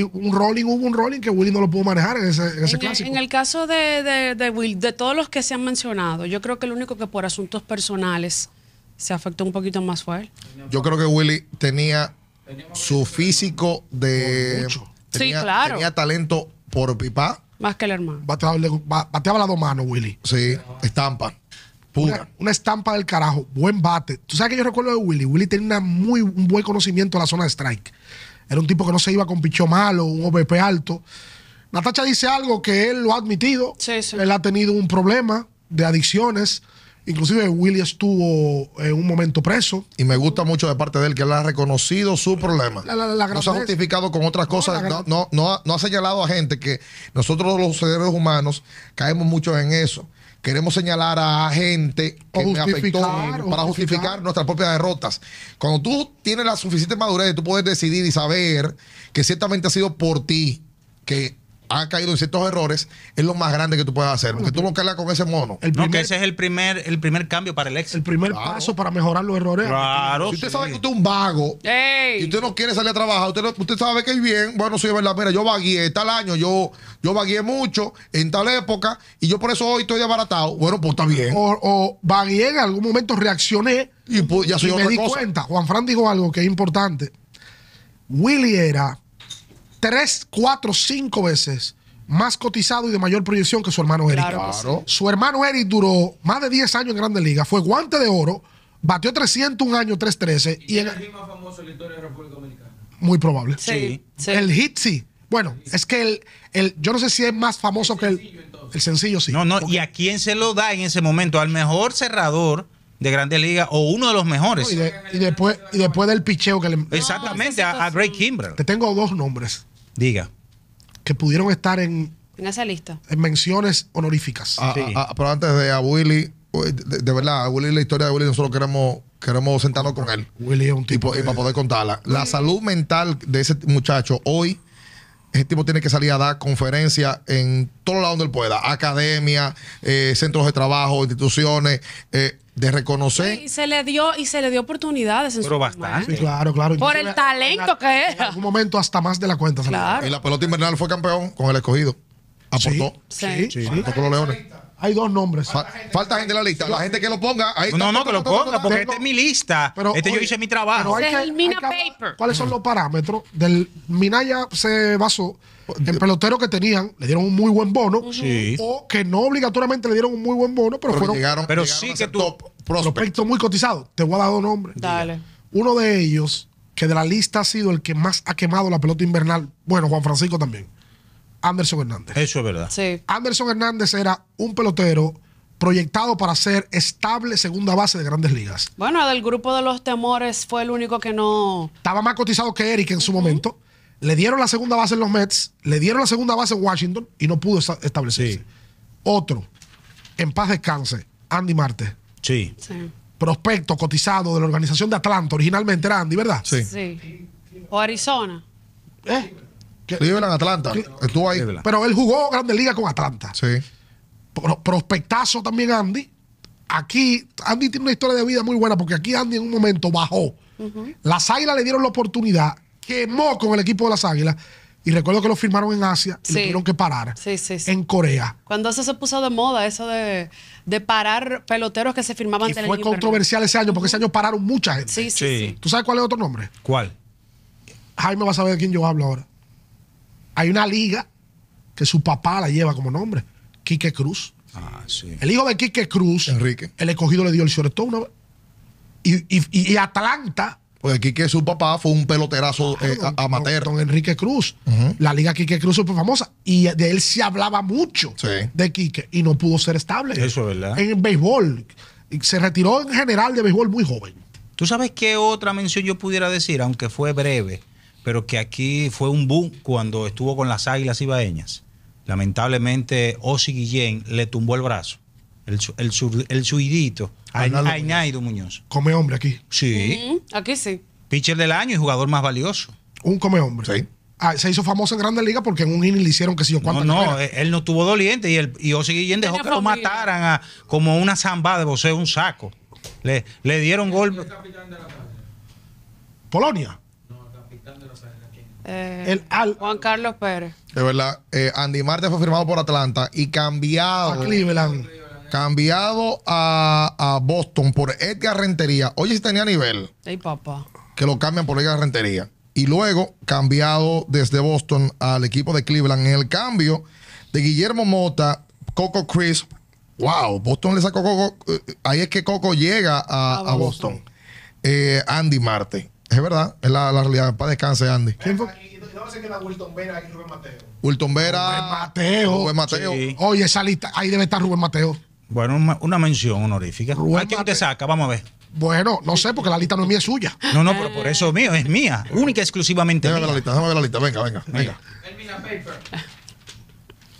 eh, un rolling, hubo un rolling que Willy no lo pudo manejar en ese, en Clásico. En el caso de, de, de de todos los que se han mencionado, yo creo que el único que por asuntos personales se afectó un poquito más fue él. Yo creo que Willy tenía su físico de... Tenía, sí, claro. tenía talento por pipa. Más que el hermano. bateaba las dos manos, Willy. Sí, estampa. Una, estampa del carajo, buen bate. Tú sabes que yo recuerdo de Willy. Willy tenía muy, un buen conocimiento de la zona de strike. Era un tipo que no se iba con picho malo, un OBP alto. Natacha dice algo que él lo ha admitido. Él ha tenido un problema de adicciones. Inclusive Willy estuvo en eh, un momento preso. Y me gusta mucho de parte de él que él ha reconocido su problema. no se ha justificado con otras cosas. No, no, ha, ha señalado a gente que nosotros los seres humanos caemos mucho en eso queremos señalar a gente que me afectó para justificar nuestras propias derrotas. Cuando tú tienes la suficiente madurez, tú puedes decidir y saber que ciertamente ha sido por ti que han caído en ciertos errores, es lo más grande que tú puedes hacer. Porque tú no cargas con ese mono. El ese es el primer, el primer cambio para el ex, El primer paso para mejorar los errores. Claro. Si usted sabe que usted es un vago y usted no quiere salir a trabajar, usted, sabe que es bien. Bueno, soy verdad, mira, yo vagué tal año, yo, yo vagué mucho en tal época y yo por eso hoy estoy abaratado. Bueno, pues está bien. O, o vagué en algún momento, reaccioné y, ya soy me di cuenta. Juan Fran dijo algo que es importante. Willy era tres, cuatro, cinco veces más cotizado y de mayor proyección que su hermano Eric. Claro Su hermano Eric duró más de 10 años en Grandes Ligas, fue guante de oro, batió 300 un año, 313. ¿Y, el, más famoso en la historia de la República Dominicana? Muy probable. Sí. El hit sí. Bueno, es que el, el, yo no sé si es más famoso que el, el sencillo, sí. No, no, y a quién se lo da en ese momento, al mejor cerrador de Grandes Ligas o uno de los mejores. y, después, y después del picheo que le. Exactamente, a, Drake Greg Te tengo dos nombres. Diga. Que pudieron estar en. En esa lista. En menciones honoríficas. Ah, ah, ah, pero antes de a Willy, de, verdad, a Willy, la historia de Willy, nosotros queremos, queremos sentarnos con él. Willy es un tipo. Y, para poder contarla. La salud mental de ese muchacho hoy ese tipo tiene que salir a dar conferencias en todos lados donde él pueda, academia, eh, centros de trabajo, instituciones. Eh, de reconocer. Y se le dio, y se le dio oportunidades Pero bastante. Sí, claro, claro. Por el talento que era. En algún momento hasta más de la cuenta. Claro. y la pelota invernal fue campeón con el escogido. Aportó. Sí, sí. Aportó con los leones. Hay dos nombres. Falta, gente, en la lista. La gente que lo ponga. no, no, que lo ponga, porque este es mi lista. este yo hice mi trabajo. es el Mina Paper. ¿Cuáles son los parámetros? Del Minaya se basó en peloteros que tenían, le dieron un muy buen bono. O que no obligatoriamente le dieron un muy buen bono, pero, fueron. Llegaron, pero sí que tu prospecto. muy cotizado. Te voy a dar dos nombres. Dale. Uno de ellos, que de la lista ha sido el que más ha quemado la pelota invernal. Bueno, Juan Francisco también. Anderson Hernández. Eso es verdad. Sí. Anderson Hernández era un pelotero proyectado para ser estable segunda base de grandes ligas. Bueno, del grupo de los temores fue el único que no... Estaba más cotizado que Eric en su momento. Le dieron la segunda base en los Mets, le dieron la segunda base en Washington y no pudo establecerse. Otro, en paz descanse, Andy Marte. Sí. sí. Prospecto cotizado de la organización de Atlanta, originalmente era Andy, ¿verdad? Sí. sí. O Arizona. ¿Eh? Atlanta. Estuvo ahí. Pero él jugó Grandes Ligas con Atlanta. Sí. prospectazo también Andy. Aquí, Andy tiene una historia de vida muy buena porque aquí Andy en un momento bajó. Las Águilas le dieron la oportunidad, quemó con el equipo de las Águilas. Y recuerdo que lo firmaron en Asia y tuvieron que parar. Sí, sí, en Corea. Cuando eso se puso de moda, eso de, parar peloteros que se firmaban y Fue controversial ese año, porque ese año pararon mucha gente. Sí, sí, ¿Tú sabes cuál es otro nombre? ¿Cuál? Jaime va a saber de quién yo hablo ahora. Hay una liga que su papá la lleva como nombre, Quique Cruz. Ah, sí. El hijo de Quique Cruz, Enrique. el escogido le dio el shortstone una Y, y, Atlanta. Porque Quique, su papá, fue un peloterazo eh, amateur. Enrique Cruz. La liga Quique Cruz fue famosa. Y de él se hablaba mucho de Quique. Y no pudo ser estable. Eso es verdad. En béisbol. Se retiró en general de béisbol muy joven. ¿Tú sabes qué otra mención yo pudiera decir, aunque fue breve? pero que aquí fue un boom cuando estuvo con las Águilas Ibaeñas. Lamentablemente, Osi Guillén le tumbó el brazo, el, el, suidito, a, Muñoz. Come hombre aquí. Sí. Mm, aquí sí. Pitcher del año y jugador más valioso. Un come hombre. Sí. Ah, se hizo famoso en Grandes Ligas porque en un inning le hicieron que sé yo cuántas No, no él no tuvo doliente y, el, y Osi Guillén dejó que lo mataran como una zambada de es un saco. Le, le dieron golpe. Polonia. Eh, el Juan Carlos Pérez. De verdad, eh, Andy Marte fue firmado por Atlanta y cambiado. A Cleveland. Cambiado a, Boston por Edgar Rentería. Oye, si tenía nivel. Ey, papá. Que lo cambian por Edgar Rentería. Y luego cambiado desde Boston al equipo de Cleveland. En el cambio de Guillermo Mota, Coco Chris. Wow, Boston le sacó Coco. Eh, ahí es que Coco llega a, Boston. Andy Marte. Es verdad, es la, realidad. Para descanse, Andy. ¿Quién fue? No sé que era Wilton Vera y Rubén Mateo. Wilton Vera. Rubén Mateo. Rubén Mateo. Oye, esa lista, ahí debe estar Rubén Mateo. Bueno, una, mención honorífica. Rubén ¿A quién te saca? Vamos a ver. Bueno, no sé, porque la lista no es mía, es suya. No, no, pero por eso es mío, es mía. Única y exclusivamente déjame Ver la lista, déjame ver la lista. Venga, venga, venga. paper.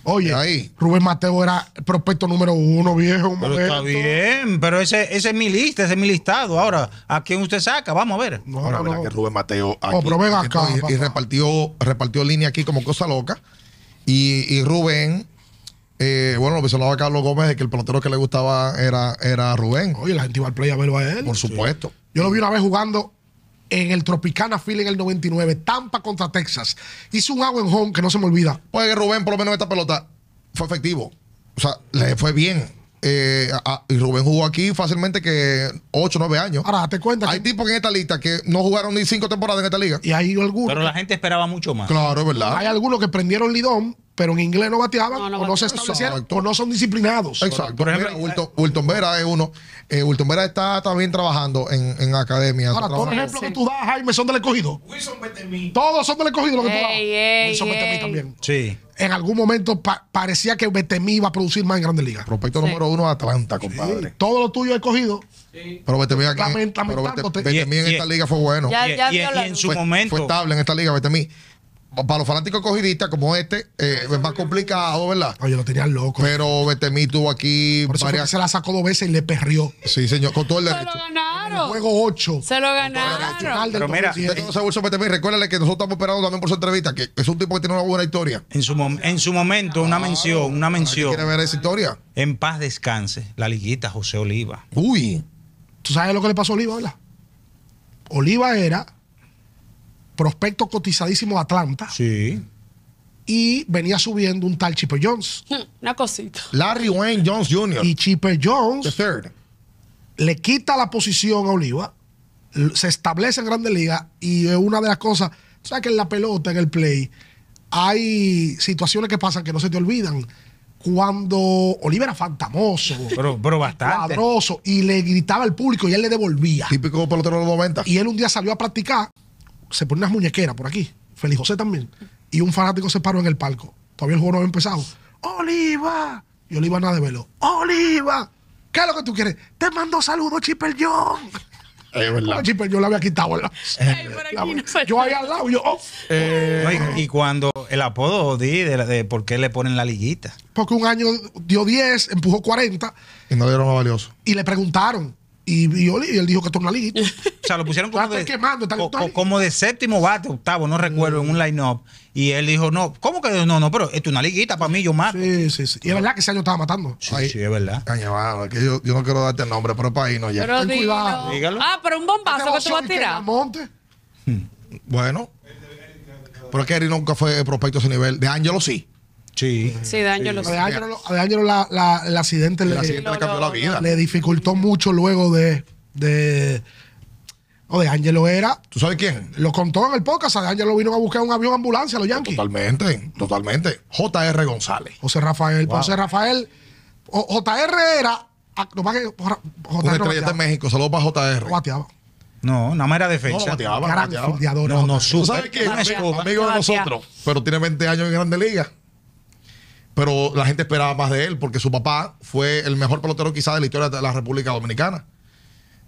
Oye, ahí. Rubén Mateo era el prospecto número uno, viejo. pero está bien, pero ese, es mi lista, ese es mi listado. Ahora, ¿a quién usted saca? Vamos a ver. No, Ahora no, que Rubén Mateo oh, aquí, y, repartió, repartió línea aquí como cosa loca. Y, Rubén, eh, bueno, lo a Carlos Gómez, es que el pelotero que le gustaba era, era Rubén. Oye, la gente iba al play a verlo a él. Por supuesto. Yo lo vi una vez jugando en el Tropicana Field en el 99, Tampa contra Texas. Hizo un agua en home que no se me olvida. Pues Rubén, por lo menos esta pelota fue efectivo. O sea, le fue bien. Eh, y Rubén jugó aquí fácilmente que 8, 9 años. Ahora, te cuenta. Hay tipos en esta lista que no jugaron ni 5 temporadas en esta liga. Y hay algunos. Pero la gente esperaba mucho más. Claro, es verdad. Hay algunos que prendieron Lidón pero en inglés no bateaban o no se establecieron o no son disciplinados. Exacto. Por ejemplo, Wilton, Vera es uno. Eh, Wilton Vera está también trabajando en, en academia. Ahora, todos los ejemplos que tú das, Jaime, son del escogido. Wilson Betemí. Todos son del escogido lo que tú das. Wilson Betemí también. Sí. En algún momento parecía que Betemí iba a producir más en Grandes Ligas. Prospecto número uno Atlanta, compadre. Todo lo tuyo escogido. Pero Betemí aquí, pero Betemí en esta liga fue bueno. y, en su momento. Fue estable en esta liga, Betemí para los fanáticos cogidistas como este, eh, es más complicado, ¿verdad? Oye, lo tenían loco. Pero Betemí tuvo aquí Por varias... se la sacó dos veces y le perrió. Sí, señor, con todo el derecho. Se lo ganaron. El juego 8. Se lo ganaron. Pero mira, Bolso Betemí, recuérdale que nosotros estamos esperando también por su entrevista, que es un tipo que tiene una buena historia. En su, momento, una mención, una mención. ¿Quiere ver esa historia? En paz descanse, la liguita José Oliva. Uy. ¿Tú sabes lo que le pasó a Oliva, verdad? Oliva era prospecto cotizadísimo de Atlanta. Sí. Y venía subiendo un tal Chipper Jones. Una cosita. Larry Wayne Jones Jr. Y Chipper Jones. Le quita la posición a Oliva. Se establece en Grandes Ligas. Y una de las cosas. ¿Sabes que en la pelota, en el play, hay situaciones que pasan que no se te olvidan? cuando Oliva era fantamoso, pero, bastante. y le gritaba al público y él le devolvía. Típico pelotero de los 90. Y él un día salió a practicar se pone unas muñequeras por aquí, Feliz José también, y un fanático se paró en el palco. Todavía el juego no había empezado. ¡Oliva! Y Oliva nada de velo. ¡Oliva! ¿Qué es lo que tú quieres? Te mando saludos, Chipper John. Es verdad. John la había quitado, yo ahí al lado, oh. eh, y, cuando el apodo di, de, de, por qué le ponen la liguita. Porque un año dio 10, empujó 40. Y no dieron más valioso. Y le preguntaron, y, y, él dijo que es una liguita O sea, lo pusieron como, de, como de séptimo bate, octavo, no recuerdo, en un line-up. Y él dijo, no, ¿cómo que no? No, pero esto es una liguita para mí, yo mato. Sí, sí, sí. Y es verdad que ese año estaba matando. Sí, sí, es verdad. Caña, que yo, no quiero darte el nombre, pero para ahí no ya. Pero Ten cuidado. Ah, pero un bombazo este que tú vas a tirar. Bueno. Pero es que eri nunca fue prospecto a ese nivel. De Ángelo sí. Sí. Sí, D'Angelo. los. A De el accidente, El le, accidente le cambió la vida. le dificultó mucho luego de. de o de Angelo era. ¿Tú sabes quién? Lo contó en el podcast. De Angelo vino a buscar un avión ambulancia a los Yankees. Totalmente, totalmente. J.R. González. José Rafael. José Rafael. JR era. un estrella de México. Saludos para J.R. no No, nada más era defensa. bateaba, No, no, ¿Tú sabes quién? es amigo de nosotros, pero tiene 20 años en Grande Liga pero la gente esperaba más de él porque su papá fue el mejor pelotero quizás de la historia de la República Dominicana.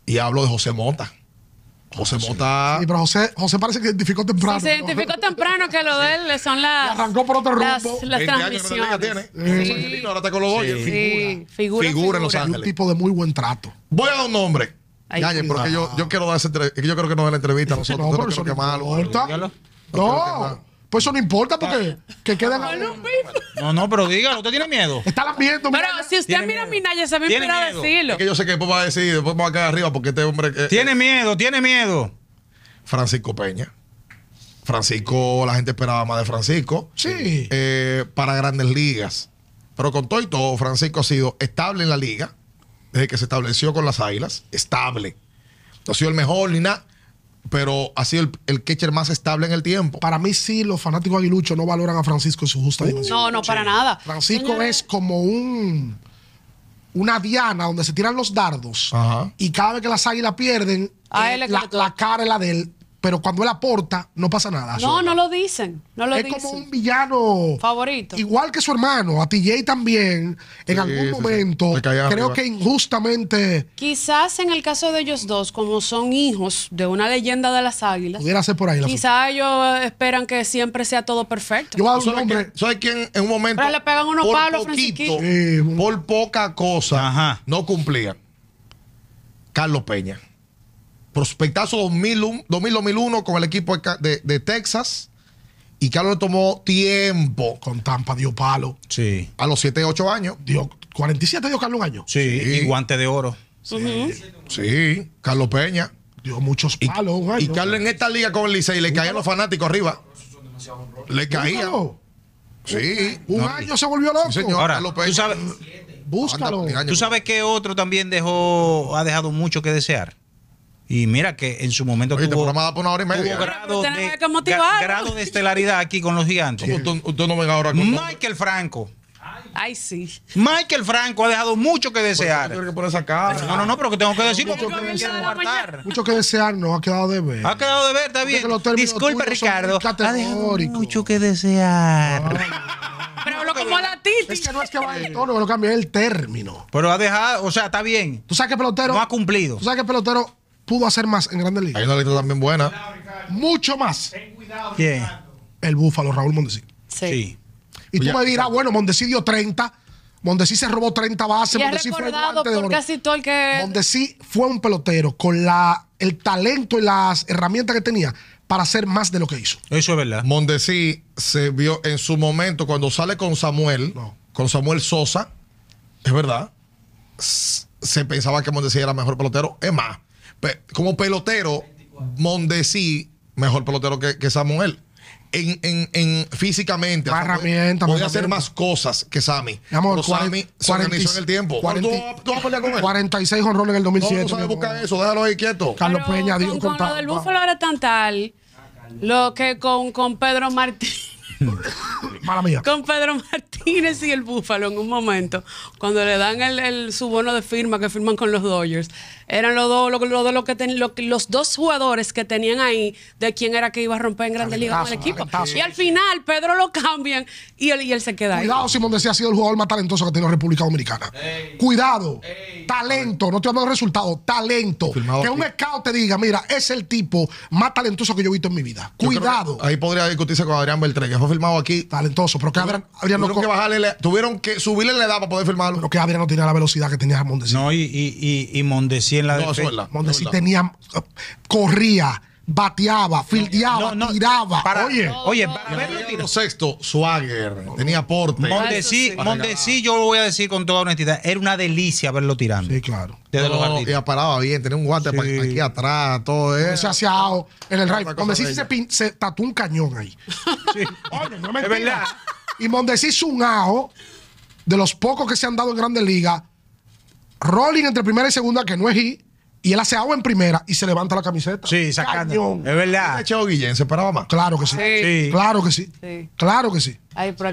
Y hablo de José Mota. José ah, Mota. Y pero José, José parece que se identificó temprano. se identificó temprano que lo de él son las. arrancó por otro rumbo. Las, las transmisiones. tiene. Sí. ahora está con los Dodgers. Figura. figura. en Los Ángeles. Un tipo de muy buen trato. Voy a dar un nombre. Ya, porque ah. yo, yo quiero dar ese, yo creo que no es la entrevista nosotros. No, No, no. Pues eso no importa porque que quedan. Pues. No, no, pero dígalo, usted tiene miedo. Está la Pero si usted mira a Minaya, se me Tiene a decirlo. Es que yo sé que después va a decir, después va a quedar arriba porque este hombre. que. Tiene miedo, tiene miedo. Francisco Peña. Francisco, la gente esperaba más de Francisco. Sí. Eh, para grandes ligas. Pero con todo y todo, Francisco ha sido estable en la liga. Desde que se estableció con las águilas. Estable. No ha sido el mejor ni nada pero ha sido el, el, catcher más estable en el tiempo. Para mí sí, los fanáticos aguiluchos no valoran a Francisco en su justa uh, dimensión. No, no, para nada. Francisco es como un una diana donde se tiran los dardos y cada vez que las águilas pierden, eh, la, la, cara es la de él pero cuando él aporta, no pasa nada. No, no lo dicen. No lo es como un villano favorito. Igual que su hermano, a TJ también, en algún momento, creo que injustamente. Quizás en el caso de ellos dos, como son hijos de una leyenda de las águilas, por ahí. Quizás ellos eh, esperan que siempre sea todo perfecto. Yo su hombre. ¿Sabes quién en un momento. le pegan unos por palos, poquito, Por poca cosa, no cumplían. Carlos Peña prospectazo 2000-2001 con el equipo de, Texas. Y Carlos le tomó tiempo. Con Tampa dio palo. Sí. A los 7, 8 años. Dio 47 dio Carlos un año. Sí, Y guante de oro. Sí. Carlos Peña. Dio muchos palos. Y, Carlos en esta liga con el Licey le caían los fanáticos arriba. Le caía. Sí. Un año se volvió loco. Carlos Peña. Tú sabes, búscalo. ¿Tú sabes que otro también dejó, ha dejado mucho que desear? Y mira que en su momento Oye, este tuvo, por una hora y media. grado, de, grado de estelaridad aquí con los gigantes. Usted, no venga ahora con Michael Franco. Ay, sí. Michael Franco ha dejado mucho que pues, desear. No, no, no, pero que tengo que decir mucho que, desear. no ha quedado de ver. Ha quedado de ver, está bien. Disculpe, Ricardo. Ha dejado mucho que desear. pero lo como la titi. Es que no es que va el tono, lo cambié el término. Pero ha dejado, o sea, está bien. Tú sabes que pelotero. No ha cumplido. Tú sabes que pelotero pudo hacer más en Grandes Ligas. Hay una lista también buena. Mucho más. Yeah. El Búfalo, Raúl Mondesi. Sí. Y tú me dirás, bueno, Mondesi dio 30. Mondesi se robó 30 bases. Y Mondesi fue por Casi todo el que... Mondesi fue un pelotero con la, el talento y las herramientas que tenía para hacer más de lo que hizo. Eso es verdad. Mondesi se vio en su momento cuando sale con Samuel, con Samuel Sosa, es verdad, se pensaba que Mondesi era mejor pelotero. Es más, como pelotero, Mondesi, mejor pelotero que, que Samuel. En, en, en, físicamente. Más herramientas. hacer más cosas que Sammy. Amor, Sammy se organizó en el tiempo. 40, ¿Tú, vas, a pelear con él? 46 honrones en el 2007. No, no sabes buscar eso, déjalo ahí quieto. Carlos Pero Peña dijo con, con, con lo del Búfalo era tan tal, ah, lo que con, con Pedro Martín. Con Pedro Martínez y el Búfalo en un momento, cuando le dan el, su bono de firma que firman con los Dodgers, eran los dos, lo, dos los dos jugadores que tenían ahí de quién era que iba a romper en Grandes Ligas con el equipo. Y al final, Pedro lo cambian y él, y él se queda Cuidado, ahí. Cuidado, Simón decía, ha sido el jugador más talentoso que tiene la República Dominicana. Cuidado. talento. No te ha dado resultado. Talento. que un scout te diga, mira, es el tipo más talentoso que yo he visto en mi vida. Cuidado. Ahí podría discutirse con Adrián Beltré, que fue firmado aquí. Talento talentoso, pero que tuvieron no. Que tuvieron que subirle la edad para poder firmarlo. Pero que Adrián no tenía la velocidad que tenía Mondesi. No, y, y, y, y en la no, defensa. Mondesi tenía. corría bateaba, fildeaba, tiraba. oye, oye, para verlo sexto, Swagger, tenía porte Mondesi, yo lo voy a decir con toda honestidad, era una delicia verlo tirando. Sí, claro. Desde no, los paraba bien, tenía un guante aquí atrás, todo eso. Se hacía en el rayo. Mondesi se, se tatuó un cañón ahí. Sí. oye, no me Es verdad. Y Mondesi es un ajo de los pocos que se han dado en Grandes Ligas. Rolling entre primera y segunda, que no es hit y él hace agua en primera y se levanta la camiseta. Sí, sacando. Es verdad. Este cheo Guillén se esperaba más. Claro que sí. sí. Claro que sí. sí. Claro que sí.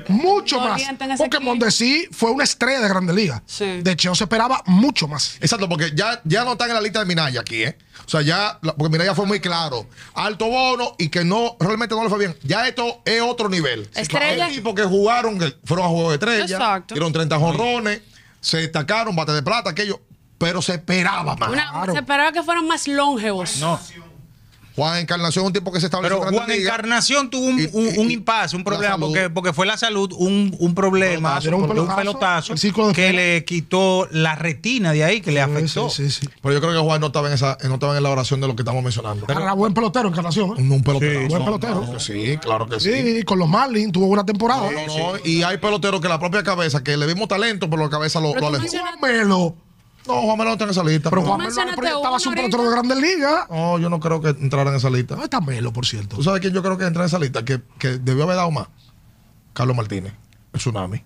mucho más. Porque Mondesi fue una estrella de Grande Liga. Sí. De Cheo se esperaba mucho más. Exacto, porque ya, ya no están en la lista de Minaya aquí, ¿eh? O sea, ya, porque Minaya fue muy claro. Alto bono y que no, realmente no le fue bien. Ya esto es otro nivel. Estrella. Porque jugaron, fueron a juego de estrella. Exacto. Dieron 30 jorrones. se destacaron, bate de plata, aquello pero se esperaba más. Se esperaba que fueran más longevos. No. Juan Encarnación, un tipo que se estableció. Pero Juan Encarnación tuvo un, un, impasse, un problema, porque, porque fue la salud un, un problema, un pelotazo, que le quitó la retina de ahí, que le afectó. Sí, sí, sí, Pero yo creo que Juan no estaba en esa, la oración de lo que estamos mencionando. era ah, buen pelotero, Encarnación. ¿eh? Un, pelotero. buen pelotero. sí, claro que sí. Sí, con los Marlins tuvo una temporada. y hay peloteros que la propia cabeza, que le vimos talento, pero la cabeza lo, pero Melo no, Juan Melo no está en esa lista. Pero Juan Melo estaba en otro de Grandes Ligas. No, yo no creo que entrara en esa lista. No está Melo, por cierto. ¿Tú sabes quién yo creo que entra en esa lista? Que, que debió haber dado más. Carlos Martínez, el tsunami.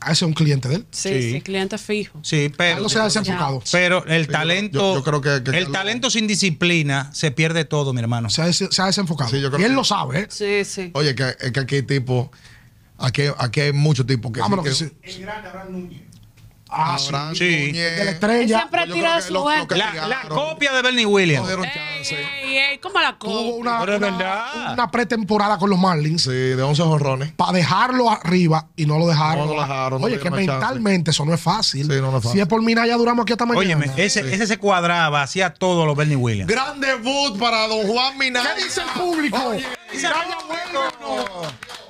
Ah, ese es un cliente de él. Sí, sí, cliente fijo. Sí, pero. Carlos se ha desenfocado. Pero el talento. Yo, creo que, el talento sin disciplina se pierde todo, mi hermano. Se ha, desenfocado. Sí, yo creo y él lo sabe. ¿eh? Sí, sí. Oye, que, que aquí hay tipo. Aquí, hay muchos tipos que. Vámonos, ah, sí, El gran Abraham Núñez. Ah, sí. de la estrella. su la, copia de Bernie Williams. ¿Cómo la copia? una, pretemporada con los Marlins. Sí, de 11 jorrones. Para dejarlo arriba y no lo dejaron. No lo dejaron. Oye, que mentalmente eso no es fácil. Si es por mina ya duramos aquí hasta mañana. ese, ese se cuadraba, hacía todo los Bernie Williams. Gran debut para don Juan Minaya. ¿Qué dice el público? Oye, Minaya,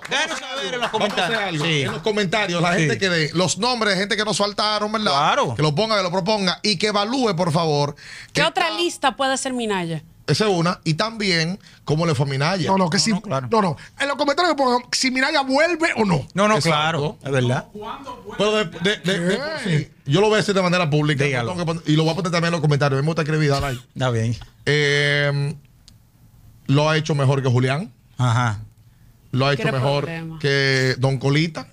Déjenos saber en los comentarios. En los comentarios, la gente que dé los nombres de gente que nos faltaron, ¿verdad? Claro. Que lo ponga, que lo proponga y que evalúe, por favor. ¿Qué otra lista puede ser Minaya? Esa es una. Y también, ¿cómo le fue a Minaya? No, no, que si, no, no, En los comentarios si Minaya vuelve o no. No, no, claro. Es verdad. Pero de, yo lo voy a decir de manera pública. y lo voy a poner también en los comentarios. Me gusta escribir, ahí. Está bien. Eh, lo ha hecho mejor que Julián. Ajá lo ha hecho mejor que Don Colita.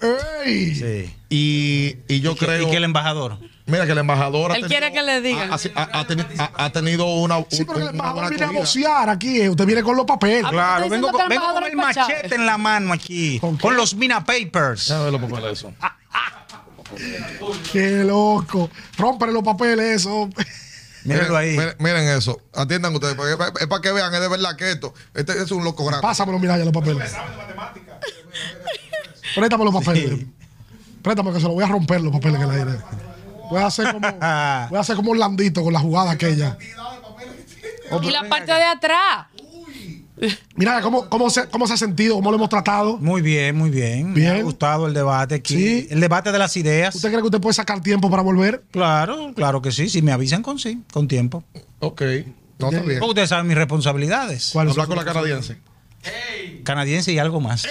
Sí. Y, y, yo creo. Que, ¿Y que el embajador? Mira, que el embajador. Él quiere que le diga Ha, tenido una. sí, pero el embajador viene a negociar aquí. Eh, usted viene con los papeles. Ah, claro, vengo con, vengo con el machete en la mano aquí. Con, los Mina Papers. eso. Qué loco. Rompere los papeles eso. Mírenlo ahí. Miren, eso. Atiendan ustedes. es para que vean, es de verdad que esto. Este, es un loco grande. Pásamelo, mira ya los papeles. Préstame los papeles. Préstame que se los voy a romper los papeles que le aire. Voy a hacer como, voy a hacer como un landito con la jugada aquella. Y la parte de atrás. Mira, ¿cómo, cómo, se, ¿cómo se ha sentido? ¿Cómo lo hemos tratado? Muy bien, muy bien. Me ha gustado el debate aquí. El debate de las ideas. ¿Usted cree que usted puede sacar tiempo para volver? Claro, claro que sí. Si me avisan con sí, con tiempo. Ok. No, está bien. Ustedes saben mis responsabilidades. ¿Cuál Hablar con la canadiense. Canadiense y algo más.